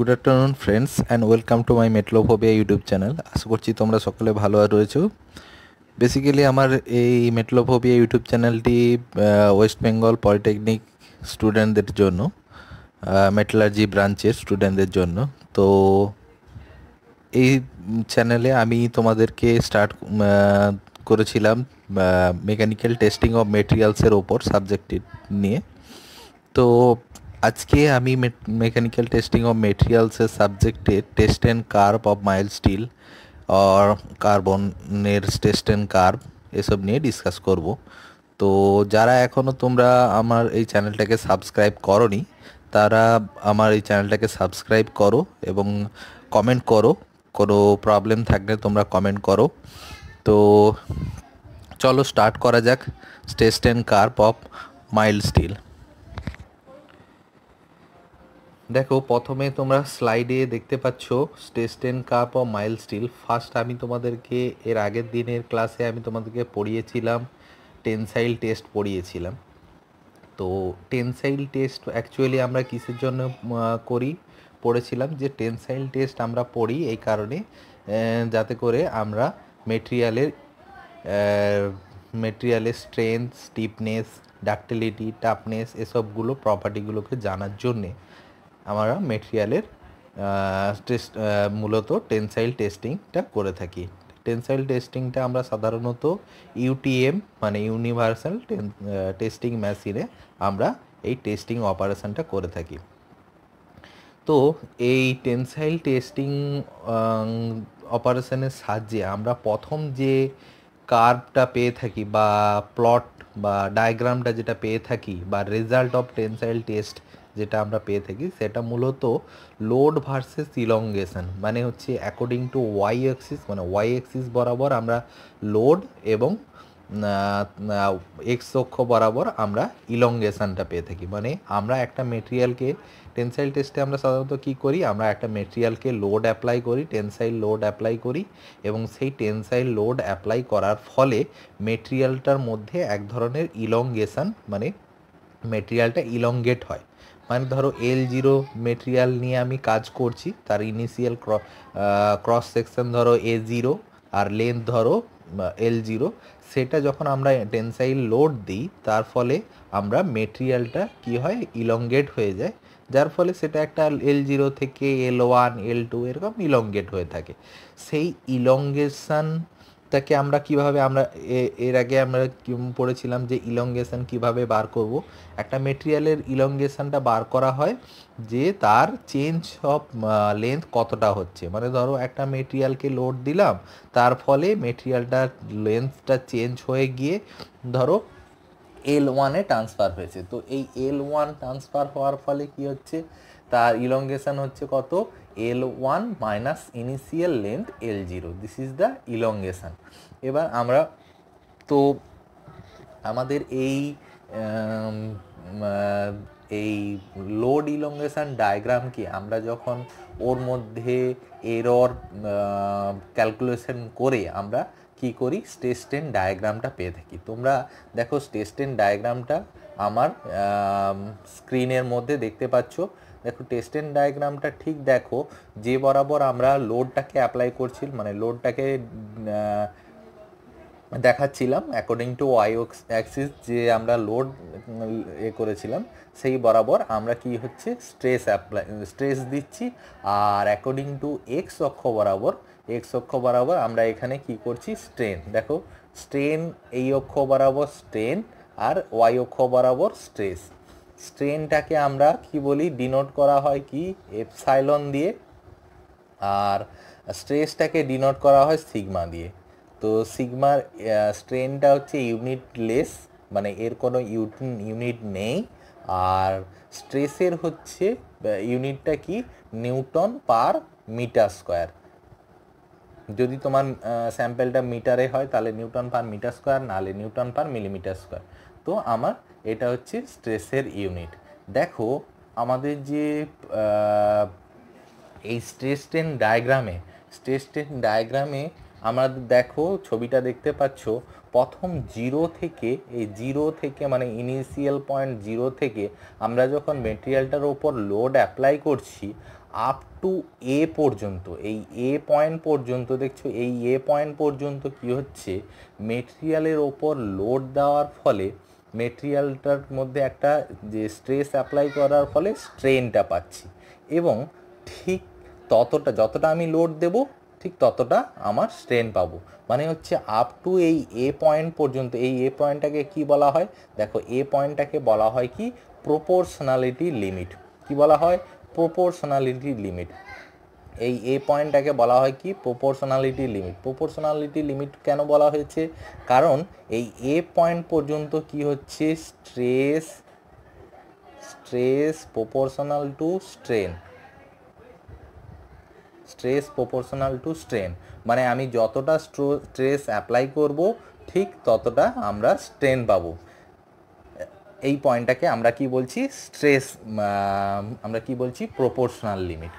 good afternoon friends and welcome to my Metallophobia YouTube channel আশা করছি তোমরা সকলে ভালো রয়েছো বেসিক্যালি আমার এই মেটলোফোবিয়া ইউটিউব চ্যানেলটি ওয়েস্ট বেঙ্গল পলিটেকনিক স্টুডেন্টদের জন্য মেটালার্জি ব্রাঞ্চের স্টুডেন্টদের জন্য তো এই চ্যানেলে আমি তোমাদেরকে স্টার্ট করেছিলাম মেকানিক্যাল টেস্টিং অফ মেটেরিয়ালসের ওপর সাবজেক্টটি নিয়ে তো আজকে আমি মেকানিক্যাল টেস্টিং অফ মেটেরিয়ালসের সাবজেক্টে test and curve of mild steel আর কার্বনের টেস্ট অ্যান্ড কার্ভ এসব নিয়ে ডিসকাস করব তো যারা এখনও তোমরা আমার এই চ্যানেলটাকে সাবস্ক্রাইব করনি তারা আমার এই চ্যানেলটাকে সাবস্ক্রাইব করো এবং কমেন্ট করো কোনো প্রবলেম থাকলে তোমরা কমেন্ট করো তো চলো স্টার্ট করা যাক test and curve of mild steel দেখো প্রথমে তোমরা স্লাইডে দেখতে পাচ্ছ stress strain curve of mild steel first আমি তোমাদেরকে এর আগের দিনের ক্লাসে আমি তোমাদেরকে পড়িয়েছিলাম টেনসাইল টেস্ট পড়িয়েছিলাম তো টেনসাইল টেস্ট অ্যাকচুয়ালি আমরা কিসের জন্য করি পড়েছিলাম যে টেনসাইল টেস্ট আমরা পড়ি এই কারণে যাতে করে আমরা মেটেরিয়ালের মেটেরিয়ালের স্ট্রেংথ স্টিফনেস ডাকটেলিটি টাফনেস এসবগুলো প্রপার্টিগুলোকে জানার জন্যে আমরা মেটেরিয়ালের টেস্ট মূলত টেনসাইল টেস্টিংটা করে থাকি টেনসাইল টেস্টিংটা আমরা সাধারণত ইউটিএম মানে ইউনিভার্সাল টেস্টিং মেশিনে আমরা এই টেস্টিং অপারেশনটা করে থাকি তো এই টেনসাইল টেস্টিং অপারেশনের সাহায্যে আমরা প্রথম যে কার্ভটা পেয়ে থাকি বা প্লট বা ডায়াগ্রামটা যেটা পেয়ে থাকি বা রেজাল্ট অফ টেনসাইল টেস্ট যেটা আমরা পেয়ে থাকি সেটা মূলত লোড ভার্সেস ইলঙ্গেশন মানে হচ্ছে অ্যাকর্ডিং টু ওয়াই এক্সিস মানে ওয়াই এক্সিস বরাবর আমরা লোড এবং এক্স অক্ষ বরাবর আমরা ইলংগেশানটা পেয়ে থাকি মানে আমরা একটা মেটেরিয়ালকে টেনসাইল টেস্টে আমরা সাধারণত কি করি আমরা একটা মেটেরিয়ালকে লোড অ্যাপ্লাই করি টেনসাইল লোড অ্যাপ্লাই করি এবং সেই টেনসাইল লোড অ্যাপ্লাই করার ফলে মেটেরিয়ালটার মধ্যে এক ধরনের ইলঙ্গেশন মানে মেটেরিয়ালটা ইলঙ্গেট হয় মানে ধরো এল জিরো মেটেরিয়াল নিয়ে আমি কাজ করছি তার ইনিশিয়াল ক্রস সেকশন ধরো এ জিরো আর লেন্থ ধরো এল জিরো সেটা যখন আমরা টেনসাইল লোড দিই তার ফলে আমরা মেটেরিয়ালটা কি হয় ইলঙ্গেট হয়ে যায় যার ফলে সেটা একটা এল জিরো থেকে এল ওয়ান এল টু এরকম ইলঙ্গেট হয়ে থাকে সেই ইলঙ্গেশন তাকে আমরা কিভাবে আমরা এর আগে আমরা পড়েছিলাম যে ইলঙ্গেশন কিভাবে বার করব একটা মেটেরিয়ালের ইলঙ্গেশনটা বার করা হয় যে তার চেঞ্জ অফ লেন্থ কতটা হচ্ছে মানে ধরো একটা মেটেরিয়ালকে লোড দিলাম তার ফলে মেটেরিয়ালটার লেন্থটা চেঞ্জ হয়ে গিয়ে ধরো এল ওয়ানে ট্রান্সফার হয়েছে তো এই এল ওয়ান ট্রান্সফার হওয়ার ফলে কি হচ্ছে তার ইলঙ্গেশন হচ্ছে কত L one minus initial length L zero this is the elongation এবার আমরা তো আমাদের এই এই লোড ইলঙ্গেশন ডায়াগ্রামকে আমরা যখন ওর মধ্যে এরর ক্যালকুলেশন করে আমরা কি করি স্টেজ টেন ডায়াগ্রামটা পেয়ে থাকি তোমরা দেখো স্টেজ টেন ডায়াগ্রামটা আমার স্ক্রিনের মধ্যে দেখতে পাচ্ছ দেখো টেস্টেন এন্ড ডায়াগ্রামটা ঠিক দেখো যে বরাবর আমরা লোডটাকে অ্যাপ্লাই করছি মানে লোডটাকে দেখাচ্ছিলাম অ্যাকর্ডিং টু ওয়াই অ্যাক্সিস যে আমরা লোড এ করেছিলাম সেই বরাবর আমরা কি হচ্ছে স্ট্রেস অ্যাপ্লাই স্ট্রেস দিচ্ছি আর অ্যাকর্ডিং টু এক্স অক্ষ বরাবর এক্স অক্ষ বরাবর আমরা এখানে কি করছি স্ট্রেন দেখো স্ট্রেন এই অক্ষ বরাবর স্ট্রেন আর ওয়াই অক্ষ বরাবর স্ট্রেস স্ট্রেনটাকে আমরা কি বলি ডিনোট করা হয় কি এপসাইলন দিয়ে আর স্ট্রেসটাকে ডিনোট করা হয় সিগমা দিয়ে তো সিগমার স্ট্রেনটা হচ্ছে ইউনিটলেস মানে এর কোনো ইউনিট নেই আর স্ট্রেসের হচ্ছে ইউনিটটা কি নিউটন পার মিটার স্কোয়ার যদি তোমার স্যাম্পেলটা মিটারে হয় তাহলে নিউটন পার মিটার স্কোয়ার নাহলে নিউটন পার মিলিমিটার স্কোয়ার তো আমার এটা হচ্ছে স্ট্রেসের ইউনিট দেখো আমাদের যে এই স্ট্রেস ট্রেন ডায়াগ্রামে স্ট্রেস ট্রেন ডায়াগ্রামে আমরা দেখো ছবিটা দেখতে পাচ্ছ প্রথম জিরো থেকে এই জিরো থেকে মানে ইনিশিয়াল পয়েন্ট জিরো থেকে আমরা যখন মেটেরিয়ালটার ওপর লোড অ্যাপ্লাই করছি আপ টু এ পর্যন্ত এই এ পয়েন্ট পর্যন্ত দেখছো এই এ পয়েন্ট পর্যন্ত কি হচ্ছে মেটেরিয়ালের ওপর লোড দেওয়ার ফলে মেটেরিয়ালটার মধ্যে একটা যে স্ট্রেস অ্যাপ্লাই করার ফলে স্ট্রেনটা পাচ্ছি এবং ঠিক ততটা যতটা আমি লোড দেব ঠিক ততটা আমার স্ট্রেন পাবো মানে হচ্ছে আপ টু এই এ পয়েন্ট পর্যন্ত এই এ পয়েন্টটাকে কি বলা হয় দেখো এ পয়েন্টটাকে বলা হয় কি প্রপোর্শনালিটি লিমিট কি বলা হয় প্রপোর্শনালিটি লিমিট এই এ পয়েন্টটাকে বলা হয় কি প্রপোর্শনালিটি লিমিট প্রপোর্শনালিটি লিমিট কেন বলা হয়েছে কারণ এই এ পয়েন্ট পর্যন্ত কি হচ্ছে stress stress proportional to strain stress proportional to strain মানে আমি যতটা স্ট্রেস অ্যাপ্লাই করব ঠিক ততটা আমরা স্ট্রেন পাবো এই পয়েন্টটাকে আমরা কি বলছি স্ট্রেস আমরা কি বলছি প্রপোর্শনাল লিমিট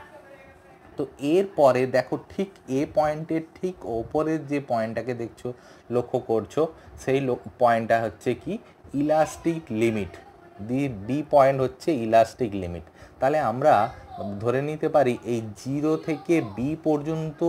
তো এরপরে দেখো ঠিক এ পয়েন্টের ঠিক ওপরের যে পয়েন্টটাকে দেখছো লক্ষ্য করছো সেই পয়েন্টটা হচ্ছে কি elastic limit D D point হচ্ছে ইলাস্টিক লিমিট তাহলে আমরা ধরে নিতে পারি এই জিরো থেকে বি পর্যন্ত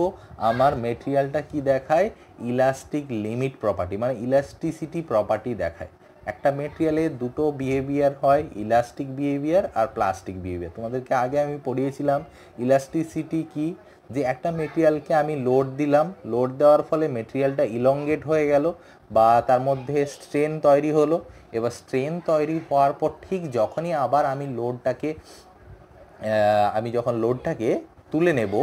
আমার মেটেরিয়ালটা কি দেখায় ইলাস্টিক লিমিট প্রপার্টি মানে ইলাস্টিসিটি প্রপার্টি দেখায় একটা মেটেরিয়ালে দুটো বিহেভিয়ার হয় ইলাস্টিক বিহেভিয়ার আর প্লাস্টিক বিহেভিয়ার তোমাদেরকে আগে আমি পড়িয়েছিলাম ইলাস্টিসিটি কি যে একটা মেটেরিয়ালকে আমি লোড দিলাম লোড দেওয়ার ফলে মেটেরিয়ালটা ইলঙ্গেট হয়ে গেল বা তার মধ্যে স্ট্রেন তৈরি হলো এবার স্ট্রেন তৈরি হওয়ার পর ঠিক যখনই আবার আমি লোডটাকে আমি যখন লোডটাকে তুলে নেব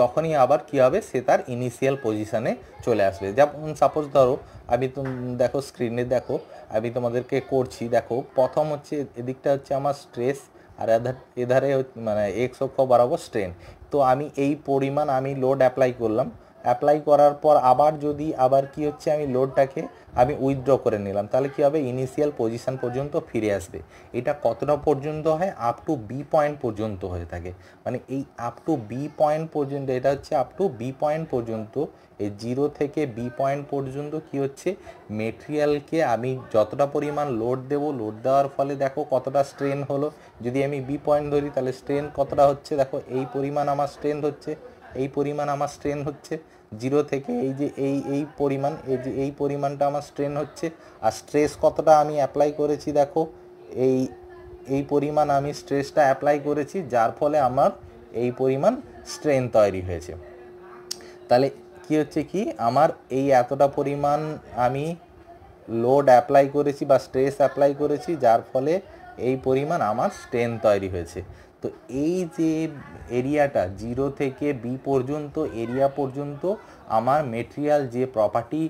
তখনই আবার কী হবে সে তার ইনিশিয়াল পজিশানে চলে আসবে যেমন সাপোজ ধরো আমি তো দেখো স্ক্রিনে দেখো আমি তোমাদেরকে করছি দেখো প্রথম হচ্ছে এদিকটা হচ্ছে আমার স্ট্রেস আর এধারে মানে এক্স অক্ষ বরাবর স্ট্রেন তো আমি এই পরিমাণ আমি লোড অ্যাপ্লাই করলাম অ্যাপ্লাই করার পর আবার যদি আবার কি হচ্ছে আমি লোডটাকে আমি উইথড্র করে নিলাম তাহলে কি হবে ইনিশিয়াল পজিশান পর্যন্ত ফিরে আসবে এটা কতটা পর্যন্ত হয় আপ টু বি পয়েন্ট পর্যন্ত হয়ে থাকে মানে এই আপ টু বি পয়েন্ট পর্যন্ত এটা হচ্ছে আপ টু বি পয়েন্ট পর্যন্ত এই জিরো থেকে বি পয়েন্ট পর্যন্ত কি হচ্ছে মেটেরিয়ালকে আমি যতটা পরিমাণ লোড দেব লোড দেওয়ার ফলে দেখো কতটা স্ট্রেন হলো যদি আমি বি পয়েন্ট ধরি তাহলে স্ট্রেন কতটা হচ্ছে দেখো এই পরিমাণ আমার স্ট্রেন হচ্ছে এই পরিমাণ আমার স্ট্রেন হচ্ছে জিরো থেকে এই যে এই এই পরিমাণ এই যে এই পরিমাণটা আমার স্ট্রেন হচ্ছে আর স্ট্রেস কতটা আমি অ্যাপ্লাই করেছি দেখো এই এই পরিমাণ আমি স্ট্রেসটা অ্যাপ্লাই করেছি যার ফলে আমার এই পরিমাণ স্ট্রেন তৈরি হয়েছে তাহলে কি হচ্ছে কি আমার এই এতটা পরিমাণ আমি লোড অ্যাপ্লাই করেছি বা স্ট্রেস অ্যাপ্লাই করেছি যার ফলে এই পরিমাণ আমার স্ট্রেন তৈরি হয়েছে তো এই যে এরিয়াটা জিরো থেকে বি পর্যন্ত এরিয়া পর্যন্ত আমার মেটেরিয়াল যে প্রপার্টি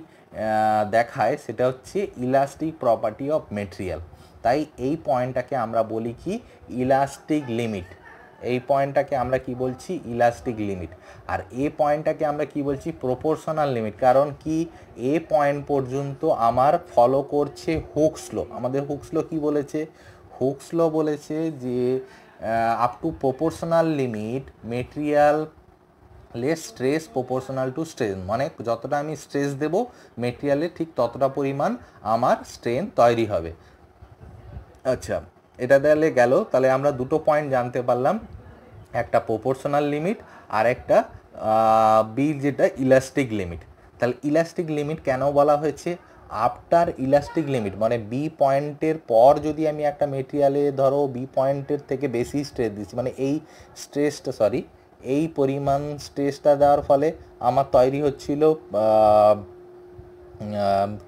দেখায় সেটা হচ্ছে ইলাস্টিক প্রপার্টি অফ মেটেরিয়াল তাই এই পয়েন্টটাকে আমরা বলি কি ইলাস্টিক লিমিট এই পয়েন্টটাকে আমরা কি বলছি ইলাস্টিক লিমিট আর এ পয়েন্টটাকে আমরা কি বলছি প্রপোর্শনাল লিমিট কারণ কি এ পয়েন্ট পর্যন্ত আমার ফলো করছে হুকসলো আমাদের হুকসলো কি বলেছে হুকসলো বলেছে যে up to proportional limit material less stress proportional to strain মানে যতটা আমি স্ট্রেস দেব মেটেরিয়ালে ঠিক ততটা পরিমাণ আমার স্ট্রেন তৈরি হবে আচ্ছা এটা তাহলে গেল তাহলে আমরা দুটো পয়েন্ট জানতে পারলাম একটা প্রপোর্শনাল লিমিট আর একটা বি যেটা ইলাস্টিক লিমিট তাহলে ইলাস্টিক লিমিট কেন বলা হয়েছে আফটার ইলাস্টিক লিমিট মানে বি পয়েন্টের পর যদি আমি একটা মেটেরিয়ালে ধরো বি পয়েন্টের থেকে বেশি স্ট্রেস দিচ্ছি মানে এই স্ট্রেসটা সরি এই পরিমাণ স্ট্রেসটা দেওয়ার ফলে আমার তৈরি হচ্ছিল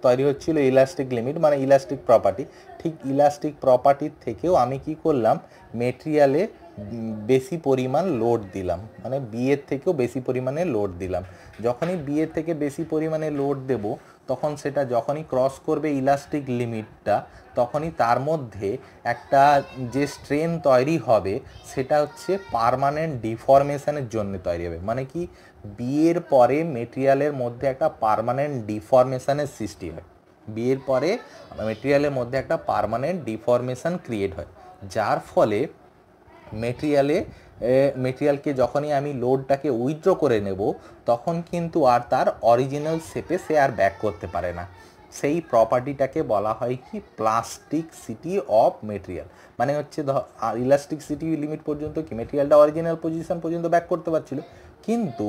তৈরি হচ্ছিল ইলাস্টিক লিমিট মানে ইলাস্টিক প্রপার্টি ঠিক ইলাস্টিক প্রপার্টির থেকেও আমি কি করলাম মেটেরিয়ালে বেশি পরিমাণ লোড দিলাম মানে বিয়ের থেকেও বেশি পরিমাণে লোড দিলাম যখনই বিয়ের থেকে বেশি পরিমাণে লোড দেব তখন সেটা যখনই ক্রস করবে ইলাস্টিক লিমিটটা তখনই তার মধ্যে একটা যে স্ট্রেন তৈরি হবে সেটা হচ্ছে পারমানেন্ট ডিফরমেশানের জন্য তৈরি হবে মানে কি বিয়ের পরে মেটেরিয়ালের মধ্যে একটা পারমানেন্ট ডিফরমেশানের সৃষ্টি হয় বিয়ের পরে মেটেরিয়ালের মধ্যে একটা পারমানেন্ট ডিফরমেশন ক্রিয়েট হয় যার ফলে মেটেরিয়ালে মেটেরিয়ালকে যখনই আমি লোডটাকে উইথড্র করে নেব তখন কিন্তু আর তার অরিজিনাল শেপে সে আর ব্যাক করতে পারে না সেই প্রপার্টিটাকে বলা হয় কি প্লাস্টিক সিটি অফ মেটেরিয়াল মানে হচ্ছে ইলাস্টিক সিটি লিমিট পর্যন্ত কি মেটেরিয়ালটা অরিজিনাল পজিশন পর্যন্ত ব্যাক করতে পারছিল কিন্তু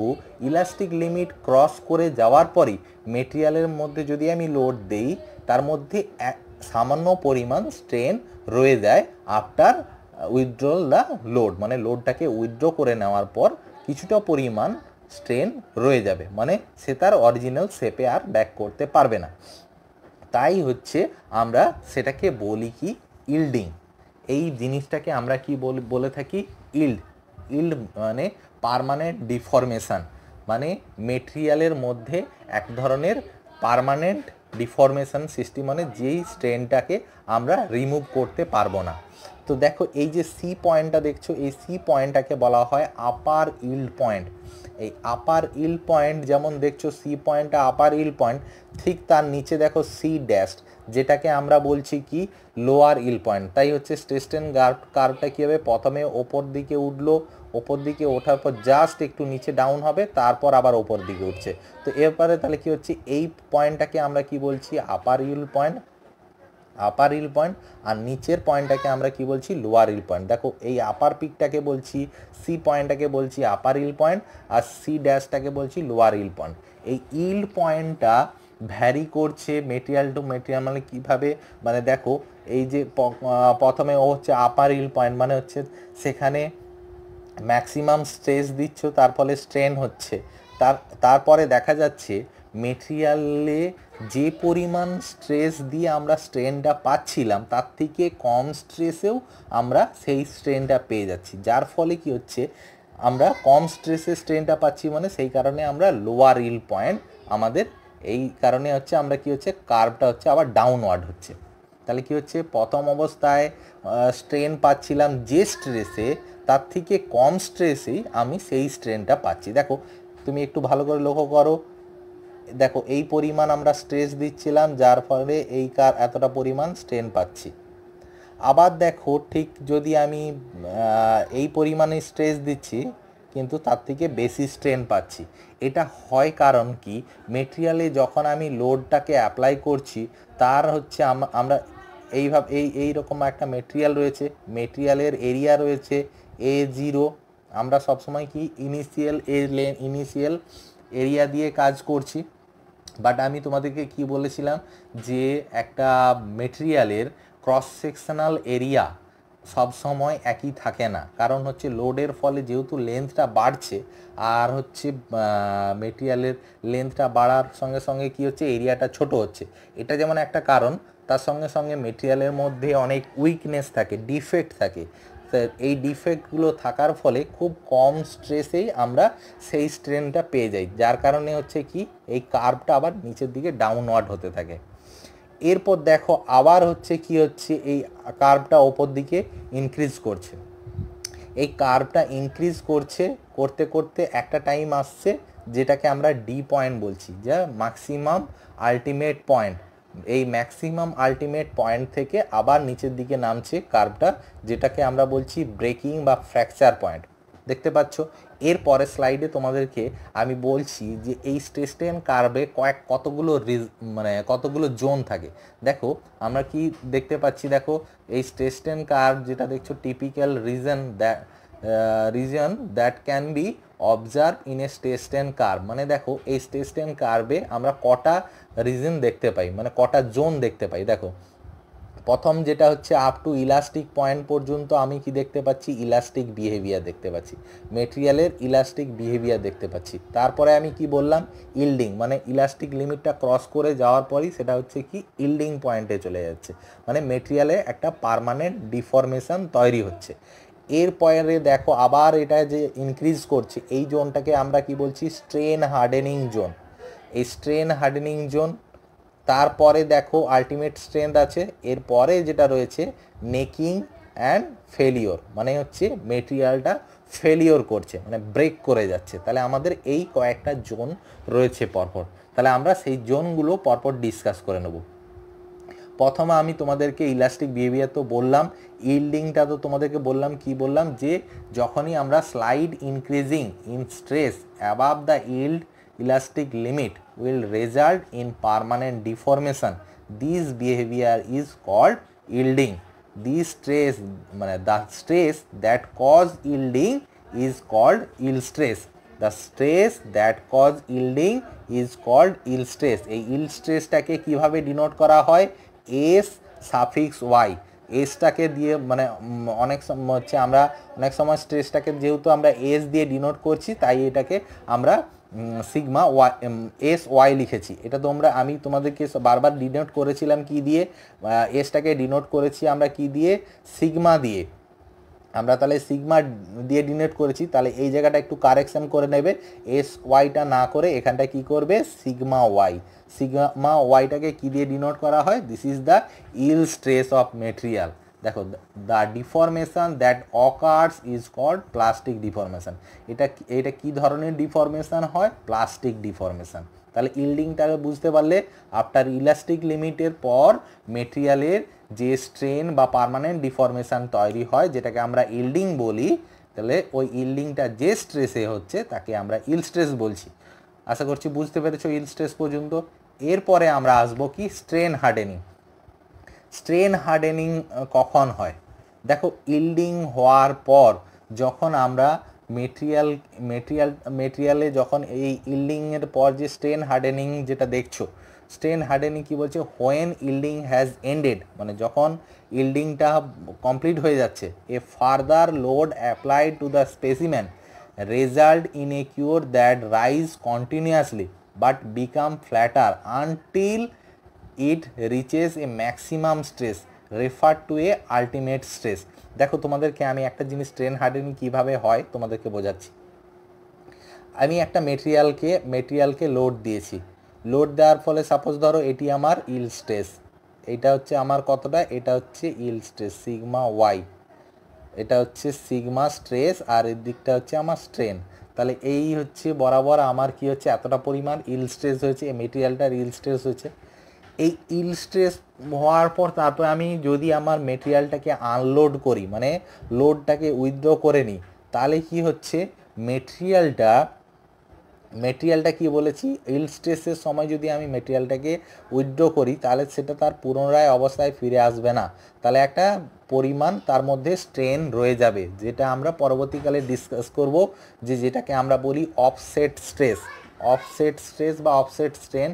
ইলাস্টিক লিমিট ক্রস করে যাওয়ার পরই মেটেরিয়ালের মধ্যে যদি আমি লোড দেই তার মধ্যে সামান্য পরিমাণ স্ট্রেন রয়ে যায় আফটার উইথড্রল দ্য লোড মানে লোডটাকে উইথড্র করে নেওয়ার পর কিছুটা পরিমাণ স্ট্রেন রয়ে যাবে মানে সে তার অরিজিনাল শেপে আর ব্যাক করতে পারবে না তাই হচ্ছে আমরা সেটাকে বলি কি ইল্ডিং এই জিনিসটাকে আমরা কি বলে থাকি ইল্ড ইল্ড মানে পারমানেন্ট ডিফরমেশান মানে মেটেরিয়ালের মধ্যে এক ধরনের পারমানেন্ট ডিফরমেশান সিস্টেম মানে যেই স্ট্রেনটাকে আমরা রিমুভ করতে পারবো না তো দেখো এই যে সি পয়েন্টটা দেখছো এই সি পয়েন্টটাকে বলা হয় আপার ইল্ড পয়েন্ট এই আপার ইল পয়েন্ট যেমন দেখছো সি পয়েন্টটা আপার ইল পয়েন্ট ঠিক তার নিচে দেখো সি ড্যাস্ট যেটাকে আমরা বলছি কি লোয়ার ইল পয়েন্ট তাই হচ্ছে স্টেস্টেন গার্ভ কার্ভটা কী হবে প্রথমে ওপর দিকে উঠলো ওপর দিকে ওঠার পর জাস্ট একটু নিচে ডাউন হবে তারপর আবার ওপর দিকে উঠছে তো এরপরে তাহলে কি হচ্ছে এই পয়েন্টটাকে আমরা কি বলছি upper yield point upper yield point আর নিচের পয়েন্টটাকে আমরা কি বলছি লোয়ার রিল পয়েন্ট দেখো এই আপার পিকটাকে বলছি সি পয়েন্টটাকে বলছি আপার রিল পয়েন্ট আর সি ড্যাশটাকে বলছি লোয়ার রিল পয়েন্ট এই ইল পয়েন্টটা ভ্যারি করছে মেটেরিয়াল টু মেটেরিয়াল মানে কীভাবে মানে দেখো এই যে প্রথমে ও হচ্ছে আপার ইল পয়েন্ট মানে হচ্ছে সেখানে ম্যাক্সিমাম স্ট্রেস দিচ্ছ তার ফলে স্ট্রেন হচ্ছে তার তারপরে দেখা যাচ্ছে মেটেরিয়ালে যে পরিমাণ স্ট্রেস দিয়ে আমরা স্ট্রেনটা পাচ্ছিলাম তার থেকে কম স্ট্রেসেও আমরা সেই স্ট্রেনটা পেয়ে যাচ্ছি যার ফলে কি হচ্ছে আমরা কম স্ট্রেসে স্ট্রেনটা পাচ্ছি মানে সেই কারণে আমরা লোয়ার ইল পয়েন্ট আমাদের এই কারণে হচ্ছে আমরা কি হচ্ছে কার্ভটা হচ্ছে আবার ডাউনওয়ার্ড হচ্ছে তাহলে কি হচ্ছে প্রথম অবস্থায় স্ট্রেন পাচ্ছিলাম যে স্ট্রেসে তার থেকে কম স্ট্রেসেই আমি সেই স্ট্রেনটা পাচ্ছি দেখো তুমি একটু ভালো করে লক্ষ্য করো দেখো এই পরিমাণ আমরা স্ট্রেস দিচ্ছিলাম যার ফলে এই কার এতটা পরিমাণ স্ট্রেন পাচ্ছি আবার দেখো ঠিক যদি আমি এই পরিমাণে স্ট্রেস দিচ্ছি কিন্তু তার থেকে বেশি স্ট্রেন পাচ্ছি এটা হয় কারণ কি মেটেরিয়ালে যখন আমি লোডটাকে অ্যাপ্লাই করছি তার হচ্ছে আমরা এইভাবে এই এই রকম একটা মেটেরিয়াল রয়েছে মেটেরিয়ালের এরিয়া রয়েছে এ জিরো আমরা সবসময় কি initial A length initial area দিয়ে কাজ করছি বাট আমি তোমাদেরকে কি বলেছিলাম যে একটা মেটেরিয়ালের ক্রস সেকশনাল এরিয়া সব সময় একই থাকে না কারণ হচ্ছে লোডের ফলে যেহেতু লেন্থটা বাড়ছে আর হচ্ছে মেটেরিয়ালের লেন্থটা বাড়ার সঙ্গে সঙ্গে কি হচ্ছে এরিয়াটা ছোট হচ্ছে এটা যেমন একটা কারণ তার সঙ্গে সঙ্গে মেটেরিয়ালের মধ্যে অনেক উইকনেস থাকে ডিফেক্ট থাকে এই ডিফেক্টগুলো থাকার ফলে খুব কম স্ট্রেসেই আমরা সেই স্ট্রেনটা পেয়ে যাই যার কারণে হচ্ছে কি এই কার্ভটা আবার নিচের দিকে ডাউনওয়ার্ড হতে থাকে এরপর দেখো আবার হচ্ছে কি হচ্ছে এই কার্ভটা ওপর দিকে ইনক্রিজ করছে এই কার্ভটা ইনক্রিজ করছে করতে করতে একটা টাইম আসছে যেটাকে আমরা ডি পয়েন্ট বলছি যা ম্যাক্সিমাম আলটিমেট পয়েন্ট এই ম্যাক্সিমাম আলটিমেট পয়েন্ট থেকে আবার নিচের দিকে নামছে কার্ভটা যেটাকে আমরা বলছি ব্রেকিং বা ফ্র্যাকচার পয়েন্ট দেখতে পাচ্ছ এর পরের স্লাইডে তোমাদেরকে আমি বলছি যে এই স্টেস্টেন কার্ভে কয়েক কতগুলো মানে কতগুলো জোন থাকে দেখো আমরা কি দেখতে পাচ্ছি দেখো এই স্টেস্টেন কার্ভ যেটা দেখছো typical region the region that can be observe in a stress strain মানে দেখো এই স্টেজ টেন কার্ভে আমরা কটা রিজন দেখতে পাই মানে কটা জোন দেখতে পাই দেখো প্রথম যেটা হচ্ছে আপ টু ইলাস্টিক পয়েন্ট পর্যন্ত আমি কি দেখতে পাচ্ছি ইলাস্টিক বিহেভিয়ার দেখতে পাচ্ছি মেটেরিয়ালের ইলাস্টিক বিহেভিয়ার দেখতে পাচ্ছি তারপরে আমি কি বললাম ইল্ডিং মানে ইলাস্টিক লিমিটটা ক্রস করে যাওয়ার পরই সেটা হচ্ছে কি ইল্ডিং পয়েন্টে চলে যাচ্ছে মানে মেটেরিয়ালে একটা পারমানেন্ট ডিফরমেশান তৈরি হচ্ছে এর পরে দেখো আবার এটা যে ইনক্রিজ করছে এই জোনটাকে আমরা কি বলছি স্ট্রেন হার্ডেনিং জোন এই স্ট্রেন হার্ডেনিং জোন তারপরে দেখো আলটিমেট স্ট্রেন্থ আছে এরপরে যেটা রয়েছে নেকিং অ্যান্ড ফেলিওর মানে হচ্ছে মেটেরিয়ালটা ফেলিওর করছে মানে ব্রেক করে যাচ্ছে তাহলে আমাদের এই কয়েকটা জোন রয়েছে পরপর তাহলে আমরা সেই জোনগুলো পরপর ডিসকাস করে নেব প্রথমে আমি তোমাদেরকে ইলাস্টিক বিহেভিয়ার তো বললাম ইল্ডিংটা তো তোমাদেরকে বললাম কি বললাম যে যখনই আমরা slight increasing in stress above the yield elastic limit will result in permanent deformation this behaviour is called yielding the stress মানে the stress that cause yielding is called yield stress the stress that cause yielding is called yield stress এই yield স্ট্রেসটাকে কীভাবে denote করা হয় S suffix Y এসটাকে দিয়ে মানে অনেক হচ্ছে আমরা অনেক সময় স্ট্রেসটাকে যেহেতু আমরা এস দিয়ে ডিনোট করছি তাই এটাকে আমরা সিগমা ওয়াই এস ওয়াই লিখেছি এটা তোমরা আমি তোমাদেরকে বারবার ডিনোট করেছিলাম কি দিয়ে এসটাকে ডিনোট করেছি আমরা কি দিয়ে সিগমা দিয়ে আমরা তাহলে সিগমা দিয়ে ডিনোট করেছি তাহলে এই জায়গাটা একটু কারেকশান করে নেবে এস ওয়াইটা না করে এখানটা কি করবে সিগমা ওয়াই সিগমা ওয়াইটাকে কী দিয়ে ডিনোট করা হয় this is the yield stress of material দেখো the deformation that occurs is called plastic deformation এটা এটা কি ধরনের ডিফরমেশান হয় প্লাস্টিক ডিফরমেশান তাহলে ইল্ডিংটাকে বুঝতে পারলে আফটার ইলাস্টিক লিমিটের পর মেটেরিয়ালের যে স্ট্রেন বা পারমানেন্ট ডিফরমেশান তৈরি হয় যেটাকে আমরা ইল্ডিং বলি তাহলে ওই ইল্ডিংটা যে স্ট্রেসে হচ্ছে তাকে আমরা ইল স্ট্রেস বলছি আশা করছি বুঝতে পেরেছো ইল স্ট্রেস পর্যন্ত এরপরে আমরা আসবো কি স্ট্রেন হার্ডেনিং স্ট্রেন হার্ডেনিং কখন হয় দেখো ইল্ডিং হওয়ার পর যখন আমরা মেটেরিয়াল মেটেরিয়াল মেটেরিয়ালে যখন এই ইল্ডিংয়ের পর যে স্ট্রেন হার্ডেনিং যেটা দেখছো স্ট্রেন হার্ডেনিং কী বলছে হোয়েন ইল্ডিং হ্যাজ এন্ডেড মানে যখন ইল্ডিংটা কমপ্লিট হয়ে যাচ্ছে a further load applied to the specimen result in a cure that rise continuously but become flatter until it reaches a maximum stress referred to a ultimate stress দেখো তোমাদেরকে আমি একটা জিনিস train hardening কিভাবে হয় তোমাদেরকে বোঝাচ্ছি আমি একটা মেটেরিয়ালকে মেটেরিয়ালকে লোড দিয়েছি লোড দেওয়ার ফলে সাপোজ ধরো এটি আমার ইল স্ট্রেস এটা হচ্ছে আমার কতটা এটা হচ্ছে ইল স্ট্রেস সিগমা ওয়াই এটা হচ্ছে সিগমা স্ট্রেস আর এর দিকটা হচ্ছে আমার স্ট্রেন তাহলে এই হচ্ছে বরাবর আমার কি হচ্ছে এতটা পরিমাণ ইল স্ট্রেস হয়েছে এই মেটেরিয়ালটার ইল স্ট্রেস হয়েছে এই ইল স্ট্রেস হওয়ার পর তারপরে আমি যদি আমার মেটেরিয়ালটাকে আনলোড করি মানে লোডটাকে উইথড্র করে নিই তাহলে কি হচ্ছে মেটেরিয়ালটা মেটেরিয়ালটা কি বলেছি ইল স্ট্রেসের সময় যদি আমি মেটেরিয়ালটাকে উইথড্র করি তাহলে সেটা তার পুনরায় অবস্থায় ফিরে আসবে না তাহলে একটা পরিমাণ তার মধ্যে স্ট্রেন রয়ে যাবে যেটা আমরা পরবর্তীকালে ডিসকাস করব যে যেটাকে আমরা বলি অফসেট স্ট্রেস অফসেট স্ট্রেস বা অফসেট স্ট্রেন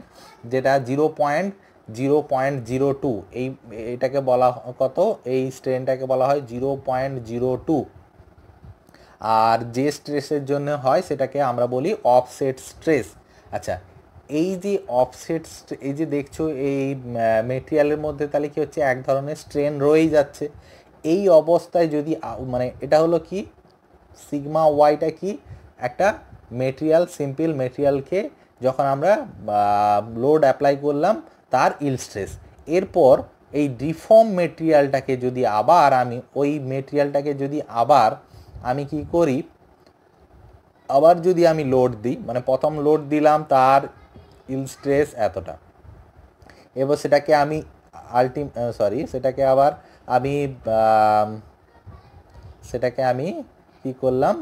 যেটা zero point zero point zero two এই এটাকে বলা কত এই স্ট্রেনটাকে বলা হয় জিরো পয়েন্ট জিরো টু আর যে স্ট্রেসের জন্য হয় সেটাকে আমরা বলি অফসেট স্ট্রেস আচ্ছা এই যে অফসেট এই যে দেখছো এই মেটেরিয়ালের মধ্যে তাহলে কি হচ্ছে এক ধরনের স্ট্রেন রয়েই যাচ্ছে এই অবস্থায় যদি মানে এটা হলো কি সিগমা ওয়াইটা কি একটা মেটেরিয়াল সিম্পল মেটেরিয়ালকে যখন আমরা লোড অ্যাপ্লাই করলাম তার ইল স্ট্রেস এরপর এই ডিফর্ম মেটেরিয়ালটাকে যদি আবার আমি ওই মেটেরিয়ালটাকে যদি আবার আমি কি করি আবার যদি আমি লোড দিই মানে প্রথম লোড দিলাম তার ইল স্ট্রেস এতটা এবার সেটাকে আমি আল্টি সরি সেটাকে আবার আমি সেটাকে আমি কি করলাম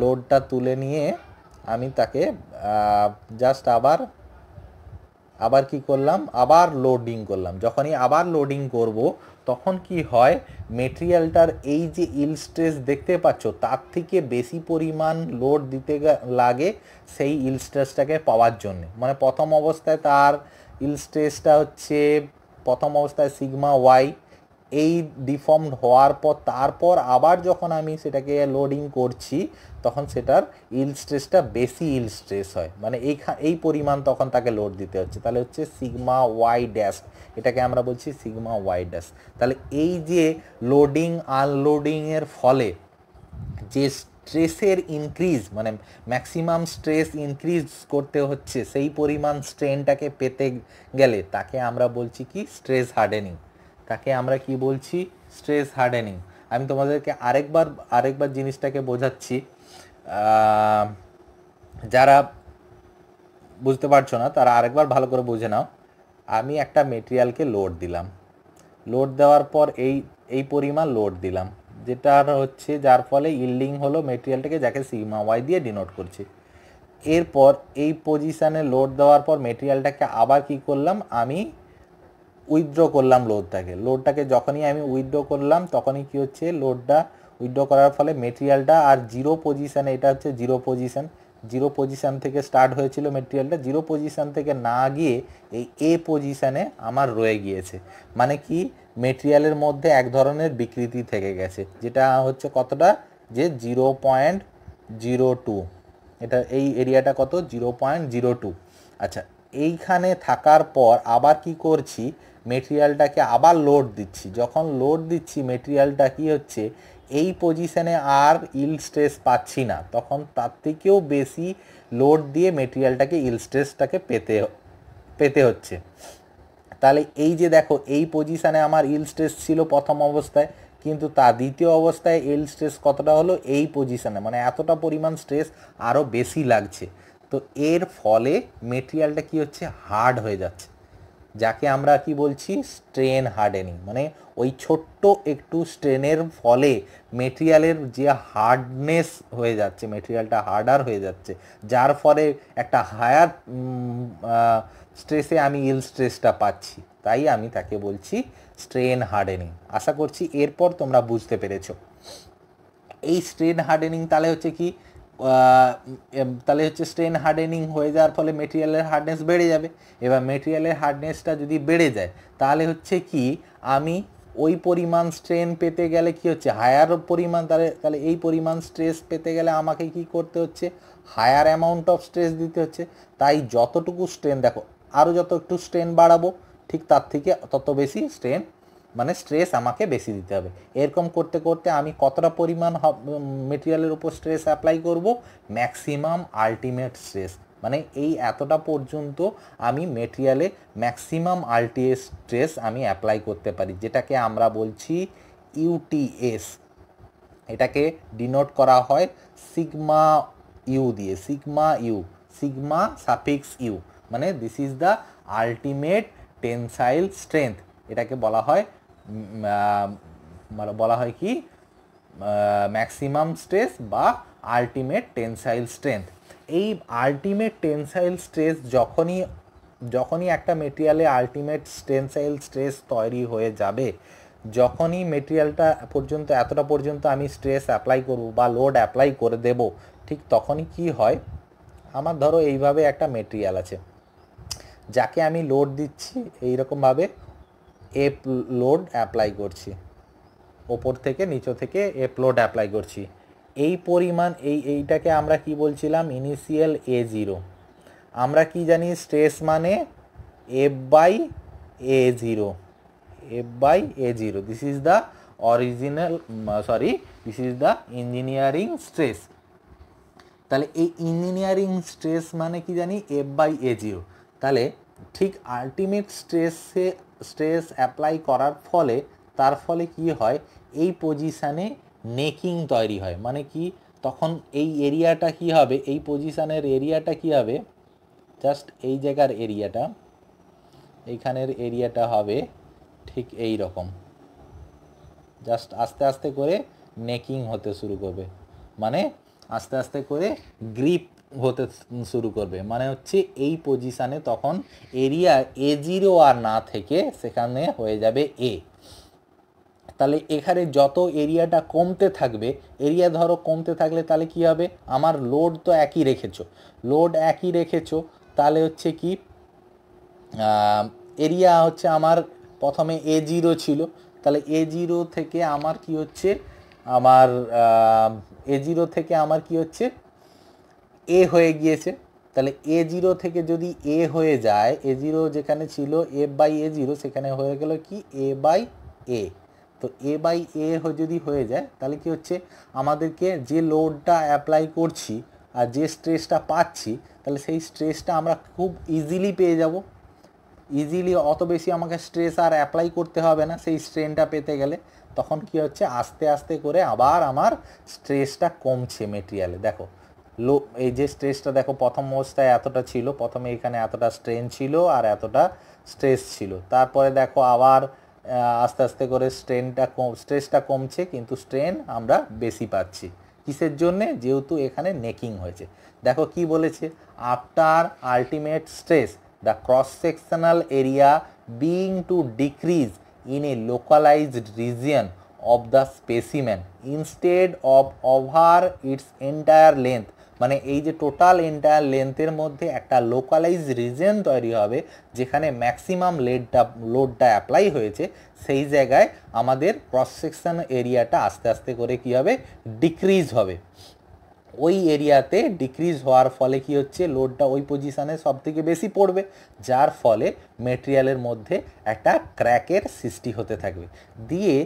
লোডটা তুলে নিয়ে আমি তাকে জাস্ট আবার আবার কি করলাম আবার লোডিং করলাম যখনই আবার লোডিং করব তখন কি হয় মেটেরিয়ালটার এই যে ইল স্ট্রেস দেখতে পাচ্ছ তার থেকে বেশি পরিমাণ লোড দিতে লাগে সেই ইল স্ট্রেসটাকে পাওয়ার জন্য মানে প্রথম অবস্থায় তার ইল স্ট্রেসটা হচ্ছে প্রথম অবস্থায় সিগমা ওয়াই এই ডিফর্মড হওয়ার পর তারপর আবার যখন আমি সেটাকে লোডিং করছি তখন সেটার ইল স্ট্রেসটা বেশি ইল স্ট্রেস হয় মানে এই এই পরিমাণ তখন তাকে লোড দিতে হচ্ছে তাহলে হচ্ছে সিগমা ওয়াই ড্যাশ এটাকে আমরা বলছি সিগমা ওয়াই ড্যাশ তাহলে এই যে লোডিং আনলোডিংয়ের ফলে যে স্ট্রেসের ইনক্রিজ মানে ম্যাক্সিমাম স্ট্রেস ইনক্রিজ করতে হচ্ছে সেই পরিমাণ স্ট্রেনটাকে পেতে গেলে তাকে আমরা বলছি কি স্ট্রেস হার্ডেনিং তাকে আমরা কি বলছি স্ট্রেস হার্ডেনিং আমি তোমাদেরকে আরেকবার আরেকবার জিনিসটাকে বোঝাচ্ছি যারা বুঝতে পারছো না তারা আরেকবার ভালো করে বুঝে নাও আমি একটা মেটেরিয়ালকে লোড দিলাম লোড দেওয়ার পর এই এই পরিমাণ লোড দিলাম যেটা হচ্ছে যার ফলে ইল্ডিং হলো মেটেরিয়ালটাকে যাকে সিমা ওয়াই দিয়ে ডিনোট করছি এরপর এই পজিশানে লোড দেওয়ার পর মেটেরিয়ালটাকে আবার কি করলাম আমি উইথড্র করলাম লোডটাকে লোডটাকে যখনই আমি উইথড্র করলাম তখনই কি হচ্ছে লোডটা উইথড্র করার ফলে মেটেরিয়ালটা আর জিরো পজিশানে এটা হচ্ছে জিরো পজিশান জিরো পজিশান থেকে স্টার্ট হয়েছিল মেটেরিয়ালটা জিরো পজিশান থেকে না গিয়ে এই এ পজিশানে আমার রয়ে গিয়েছে মানে কি মেটেরিয়ালের মধ্যে এক ধরনের বিকৃতি থেকে গেছে যেটা হচ্ছে কতটা যে জিরো পয়েন্ট জিরো টু এটা এই এরিয়াটা কত জিরো পয়েন্ট জিরো টু আচ্ছা এইখানে থাকার পর আবার কি করছি মেটেরিয়ালটাকে আবার লোড দিচ্ছি যখন লোড দিচ্ছি মেটেরিয়ালটা কি হচ্ছে এই পজিশানে আর ইল স্ট্রেস পাচ্ছি না তখন তার থেকেও বেশি লোড দিয়ে মেটেরিয়ালটাকে ইল স্ট্রেসটাকে পেতে পেতে হচ্ছে তাহলে এই যে দেখো এই পজিশানে আমার ইল স্ট্রেস ছিল প্রথম অবস্থায় কিন্তু তা দ্বিতীয় অবস্থায় ইল স্ট্রেস কতটা হলো এই পজিশানে মানে এতটা পরিমাণ স্ট্রেস আরও বেশি লাগছে তো এর ফলে মেটেরিয়ালটা কি হচ্ছে হার্ড হয়ে যাচ্ছে যাকে আমরা কি বলছি স্ট্রেন হার্ডেনিং মানে ওই ছোট্ট একটু স্ট্রেনের ফলে মেটেরিয়ালের যে হার্ডনেস হয়ে যাচ্ছে মেটেরিয়ালটা হার্ডার হয়ে যাচ্ছে যার ফলে একটা হায়ার স্ট্রেসে আমি ইল স্ট্রেসটা পাচ্ছি তাই আমি তাকে বলছি স্ট্রেন হার্ডেনিং আশা করছি এরপর তোমরা বুঝতে পেরেছো এই স্ট্রেন হার্ডেনিং তাহলে হচ্ছে কি তাহলে হচ্ছে স্ট্রেন হার্ডেনিং হয়ে যাওয়ার ফলে মেটেরিয়ালের হার্ডনেস বেড়ে যাবে এবার মেটেরিয়ালের হার্ডনেসটা যদি বেড়ে যায় তাহলে হচ্ছে কি আমি ওই পরিমাণ স্ট্রেন পেতে গেলে কি হচ্ছে হায়ার পরিমাণ তাহলে তাহলে এই পরিমাণ স্ট্রেস পেতে গেলে আমাকে কি করতে হচ্ছে হায়ার অ্যামাউন্ট অফ স্ট্রেস দিতে হচ্ছে তাই যতটুকু স্ট্রেন দেখো আরও যত একটু স্ট্রেন বাড়াবো ঠিক তার থেকে তত বেশি স্ট্রেন মানে স্ট্রেস আমাকে বেশি দিতে হবে এরকম করতে করতে আমি কতটা পরিমাণ মেটেরিয়ালের উপর স্ট্রেস অ্যাপ্লাই করব ম্যাক্সিমাম আলটিমেট স্ট্রেস মানে এই এতটা পর্যন্ত আমি মেটেরিয়ালে ম্যাক্সিমাম আলটিএস স্ট্রেস আমি অ্যাপ্লাই করতে পারি যেটাকে আমরা বলছি ইউটিএস এটাকে ডিনোট করা হয় সিগমা ইউ দিয়ে sigma U sigma suffix U মানে this is the ultimate tensile strength এটাকে বলা হয় মানে বলা হয় কি ম্যাক্সিমাম স্ট্রেস বা আলটিমেট টেনসাইল স্ট্রেংথ এই আলটিমেট টেনসাইল স্ট্রেস যখনই যখনই একটা মেটেরিয়ালে আলটিমেট টেনসাইল স্ট্রেস তৈরি হয়ে যাবে যখনই মেটেরিয়ালটা পর্যন্ত এতটা পর্যন্ত আমি স্ট্রেস অ্যাপ্লাই করব বা লোড অ্যাপ্লাই করে দেব ঠিক তখনই কি হয় আমার ধরো এইভাবে একটা মেটেরিয়াল আছে যাকে আমি লোড দিচ্ছি এইরকমভাবে এপ লোড অ্যাপ্লাই করছি ওপর থেকে নিচে থেকে এপ লোড অ্যাপ্লাই করছি এই পরিমাণ এই এইটাকে আমরা কি বলছিলাম ইনিশিয়াল এ জিরো আমরা কি জানি স্ট্রেস মানে F by A zero F by A zero this is the original sorry this is the engineering stress তাহলে এই ইঞ্জিনিয়ারিং স্ট্রেস মানে কি জানি এফ বাই এ জিরো তাহলে ঠিক আলটিমেট স্ট্রেসে স্ট্রেস অ্যাপ্লাই করার ফলে তার ফলে কি হয় এই পজিশানে নেকিং তৈরি হয় মানে কি তখন এই এরিয়াটা কি হবে এই পজিশানের এরিয়াটা কি হবে জাস্ট এই জায়গার এরিয়াটা এইখানের এরিয়াটা হবে ঠিক এই রকম জাস্ট আস্তে আস্তে করে নেকিং হতে শুরু করবে মানে আস্তে আস্তে করে গ্রিপ হতে শুরু করবে মানে হচ্ছে এই পজিশানে তখন এরিয়া এ জিরো আর না থেকে সেখানে হয়ে যাবে এ তাহলে এখানে যত এরিয়াটা কমতে থাকবে এরিয়া ধরো কমতে থাকলে তাহলে কি হবে আমার লোড তো একই রেখেছো লোড একই রেখেছো তাহলে হচ্ছে কি এরিয়া হচ্ছে আমার প্রথমে এ জিরো ছিল তাহলে এ জিরো থেকে আমার কি হচ্ছে আমার এ জিরো থেকে আমার কি হচ্ছে এ হয়ে গিয়েছে তাহলে এ জিরো থেকে যদি এ হয়ে যায় এ জিরো যেখানে ছিল এ বাই এ জিরো সেখানে হয়ে গেল কি এ বাই এ তো এ বাই এ যদি হয়ে যায় তাহলে কি হচ্ছে আমাদেরকে যে লোডটা অ্যাপ্লাই করছি আর যে স্ট্রেসটা পাচ্ছি তাহলে সেই স্ট্রেসটা আমরা খুব ইজিলি পেয়ে যাব ইজিলি অত বেশি আমাকে স্ট্রেস আর অ্যাপ্লাই করতে হবে না সেই স্ট্রেনটা পেতে গেলে তখন কি হচ্ছে আস্তে আস্তে করে আবার আমার স্ট্রেসটা কমছে মেটেরিয়ালে দেখো লো এই যে স্ট্রেসটা দেখো প্রথম অবস্থায় এতটা ছিল প্রথমে এখানে এতটা স্ট্রেন ছিল আর এতটা স্ট্রেস ছিল তারপরে দেখো আবার আস্তে আস্তে করে স্ট্রেনটা কম স্ট্রেসটা কমছে কিন্তু স্ট্রেন আমরা বেশি পাচ্ছি কিসের জন্যে যেহেতু এখানে নেকিং হয়েছে দেখো কি বলেছে after ultimate stress the cross sectional area being to decrease in a localised region of the specimen instead of over its entire length মানে এই যে টোটাল এন্টায়ার লেন্থের মধ্যে একটা লোকালাইজ রিজন তৈরি হবে যেখানে ম্যাক্সিমাম লেডটা লোডটা অ্যাপ্লাই হয়েছে সেই জায়গায় আমাদের প্রসেকশন এরিয়াটা আস্তে আস্তে করে কী হবে ডিক্রিজ হবে ওই এরিয়াতে ডিক্রিজ হওয়ার ফলে কি হচ্ছে লোডটা ওই পজিশানে সব থেকে বেশি পড়বে যার ফলে মেটেরিয়ালের মধ্যে একটা ক্র্যাকের সৃষ্টি হতে থাকবে দিয়ে